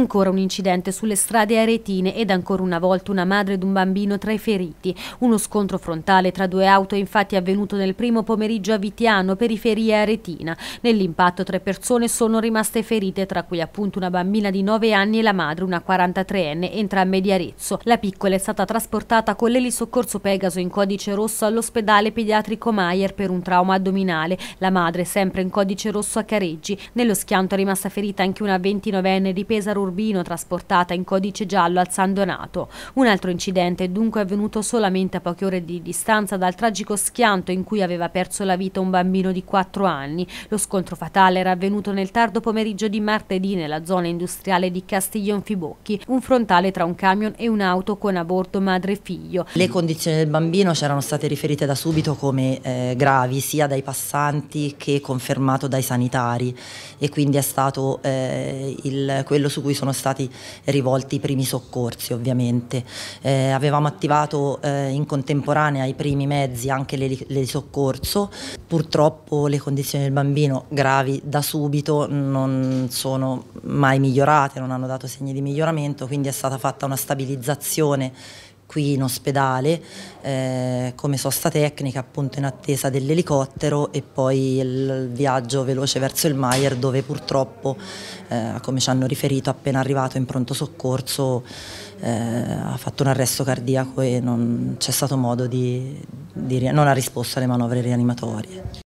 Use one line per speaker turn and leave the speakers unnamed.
Ancora un incidente sulle strade aretine ed ancora una volta una madre ed un bambino tra i feriti. Uno scontro frontale tra due auto è infatti avvenuto nel primo pomeriggio a Vitiano, periferia aretina. Nell'impatto tre persone sono rimaste ferite, tra cui appunto una bambina di 9 anni e la madre, una 43enne, entrambe di Arezzo. La piccola è stata trasportata con l'elisoccorso Pegaso in codice rosso all'ospedale pediatrico Maier per un trauma addominale. La madre, sempre in codice rosso a Careggi. Nello schianto è rimasta ferita anche una 29enne di Pesaro Urbino trasportata in codice giallo al San Donato. Un altro incidente è dunque avvenuto solamente a poche ore di distanza dal tragico schianto in cui aveva perso la vita un bambino di 4 anni. Lo scontro fatale era avvenuto nel tardo pomeriggio di martedì nella zona industriale di Castiglion Fibocchi, un frontale tra un camion e un'auto con a bordo madre e figlio. Le
condizioni del bambino c'erano state riferite da subito come eh, gravi sia dai passanti che confermato dai sanitari e quindi è stato eh, il, quello su cui sono stati rivolti i primi soccorsi ovviamente. Eh, avevamo attivato eh, in contemporanea i primi mezzi, anche le soccorso. Purtroppo le condizioni del bambino gravi da subito non sono mai migliorate, non hanno dato segni di miglioramento, quindi è stata fatta una stabilizzazione qui in ospedale eh, come sosta tecnica appunto in attesa dell'elicottero e poi il viaggio veloce verso il Maier dove purtroppo eh, come ci hanno riferito appena arrivato in pronto soccorso eh, ha fatto un arresto cardiaco e non c'è stato modo di, di non ha risposto alle manovre rianimatorie.